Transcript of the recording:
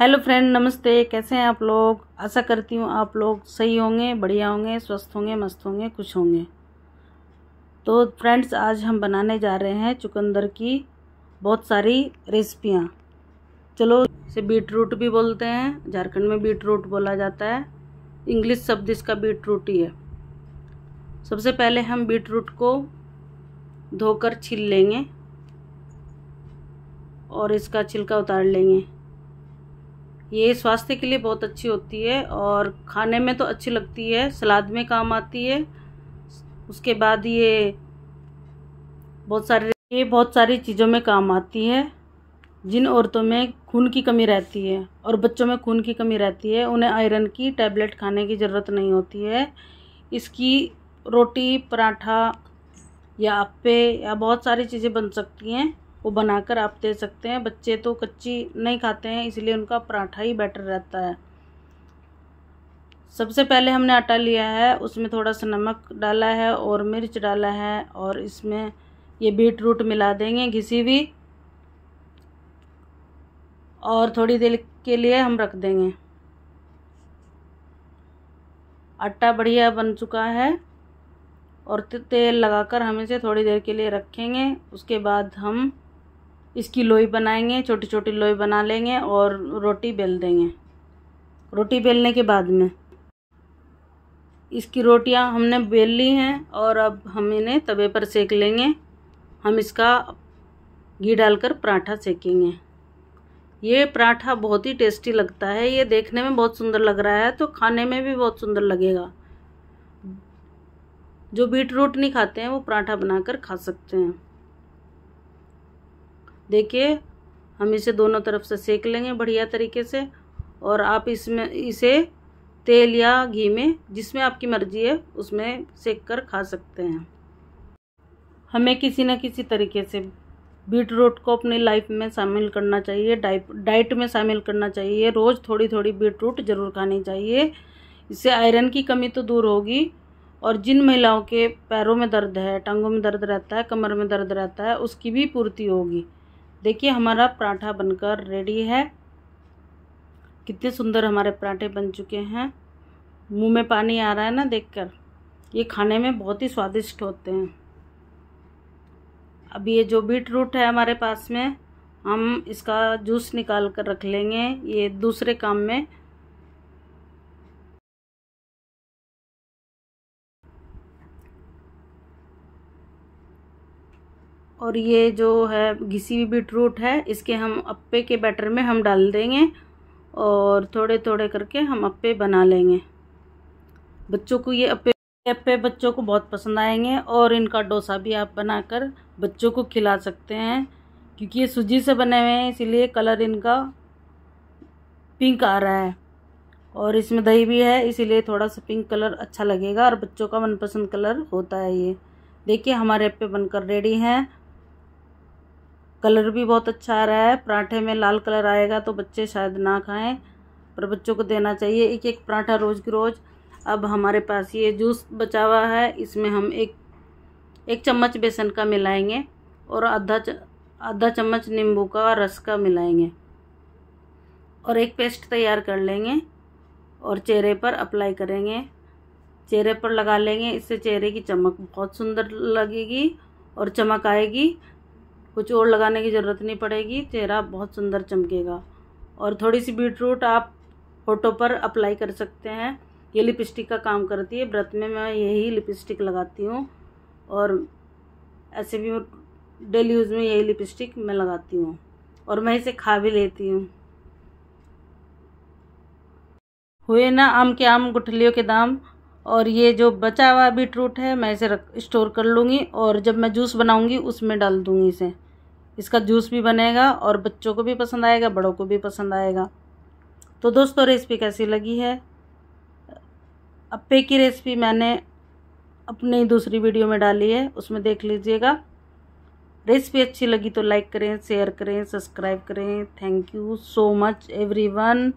hello friend नमस्ते कैसे हैं आप लोग आशा करती हूँ आप लोग सही होंगे बढ़िया होंगे स्वस्थ होंगे मस्त होंगे खुश होंगे तो फ्रेंड्स आज हम बनाने जा रहे हैं चुकंदर की बहुत सारी रेसिपियाँ चलो इसे बीट रूट भी बोलते हैं झारखंड में बीट रूट बोला जाता है इंग्लिश शब्द इसका बीट रूट ही है सबसे पहले हम बीट रूट को धोकर छील लेंगे और इसका छिलका उतार लेंगे ये स्वास्थ्य के लिए बहुत अच्छी होती है और खाने में तो अच्छी लगती है सलाद में काम आती है उसके बाद ये बहुत सारे ये बहुत सारी चीज़ों में काम आती है जिन औरतों में खून की कमी रहती है और बच्चों में खून की कमी रहती है उन्हें आयरन की टैबलेट खाने की ज़रूरत नहीं होती है इसकी रोटी पराठा या अप्पे या बहुत सारी चीज़ें बन सकती हैं वो बनाकर आप दे सकते हैं बच्चे तो कच्ची नहीं खाते हैं इसलिए उनका पराठा ही बेटर रहता है सबसे पहले हमने आटा लिया है उसमें थोड़ा सा नमक डाला है और मिर्च डाला है और इसमें ये बीट रूट मिला देंगे घिसी हुई और थोड़ी देर के लिए हम रख देंगे आटा बढ़िया बन चुका है और तेल लगाकर हम इसे थोड़ी देर के लिए रखेंगे उसके बाद हम इसकी लोई बनाएंगे छोटी छोटी लोई बना लेंगे और रोटी बेल देंगे रोटी बेलने के बाद में इसकी रोटियां हमने बेल ली हैं और अब हम इन्हें तवे पर सेक लेंगे हम इसका घी डालकर पराठा सेकेंगे ये पराठा बहुत ही टेस्टी लगता है ये देखने में बहुत सुंदर लग रहा है तो खाने में भी बहुत सुंदर लगेगा जो बीट रूट नहीं खाते हैं वो पराठा बनाकर खा सकते हैं देखिए हम इसे दोनों तरफ से सेक लेंगे बढ़िया तरीके से और आप इसमें इसे तेल या घी में जिसमें आपकी मर्जी है उसमें सेक कर खा सकते हैं हमें किसी न किसी तरीके से बीट रूट को अपनी लाइफ में शामिल करना चाहिए डाइट में शामिल करना चाहिए रोज़ थोड़ी थोड़ी बीट रूट ज़रूर खानी चाहिए इससे आयरन की कमी तो दूर होगी और जिन महिलाओं के पैरों में दर्द है टांगों में दर्द रहता है कमर में दर्द रहता है उसकी भी पूर्ति होगी देखिए हमारा पराठा बनकर रेडी है कितने सुंदर हमारे पराठे बन चुके हैं मुंह में पानी आ रहा है ना देखकर ये खाने में बहुत ही स्वादिष्ट होते हैं अब ये जो बीट रूट है हमारे पास में हम इसका जूस निकाल कर रख लेंगे ये दूसरे काम में और ये जो है घिसी हुई बीट रूट है इसके हम अप्पे के बैटर में हम डाल देंगे और थोड़े थोड़े करके हम अप्पे बना लेंगे बच्चों को ये अप्पे अप्पे बच्चों को बहुत पसंद आएंगे और इनका डोसा भी आप बनाकर बच्चों को खिला सकते हैं क्योंकि ये सूजी से बने हुए हैं इसीलिए कलर इनका पिंक आ रहा है और इसमें दही भी है इसीलिए थोड़ा सा पिंक कलर अच्छा लगेगा और बच्चों का मनपसंद कलर होता है ये देखिए हमारे अप्पे बनकर रेडी हैं कलर भी बहुत अच्छा आ रहा है पराठे में लाल कलर आएगा तो बच्चे शायद ना खाएं पर बच्चों को देना चाहिए एक एक पराठा रोज़ की रोज़ अब हमारे पास ये जूस बचा हुआ है इसमें हम एक एक चम्मच बेसन का मिलाएंगे और आधा आधा चम्मच नींबू का रस का मिलाएंगे और एक पेस्ट तैयार कर लेंगे और चेहरे पर अप्लाई करेंगे चेहरे पर लगा लेंगे इससे चेहरे की चमक बहुत सुंदर लगेगी और चमक आएगी कुछ और लगाने की ज़रूरत नहीं पड़ेगी चेहरा बहुत सुंदर चमकेगा और थोड़ी सी बीट रूट आप होठों पर अप्लाई कर सकते हैं ये लिपस्टिक का काम करती है व्रत में मैं यही लिपस्टिक लगाती हूँ और ऐसे भी डेली यूज़ में यही लिपस्टिक मैं लगाती हूँ और मैं इसे खा भी लेती हूँ हुए ना आम के आम गुठलियों के दाम और ये जो बचा हुआ बीटरूट है मैं इसे रख स्टोर कर लूँगी और जब मैं जूस बनाऊँगी उसमें डाल दूँगी इसे इसका जूस भी बनेगा और बच्चों को भी पसंद आएगा बड़ों को भी पसंद आएगा तो दोस्तों रेसिपी कैसी लगी है अप्पे की रेसिपी मैंने अपनी दूसरी वीडियो में डाली है उसमें देख लीजिएगा रेसिपी अच्छी लगी तो लाइक करें शेयर करें सब्सक्राइब करें thank you so much everyone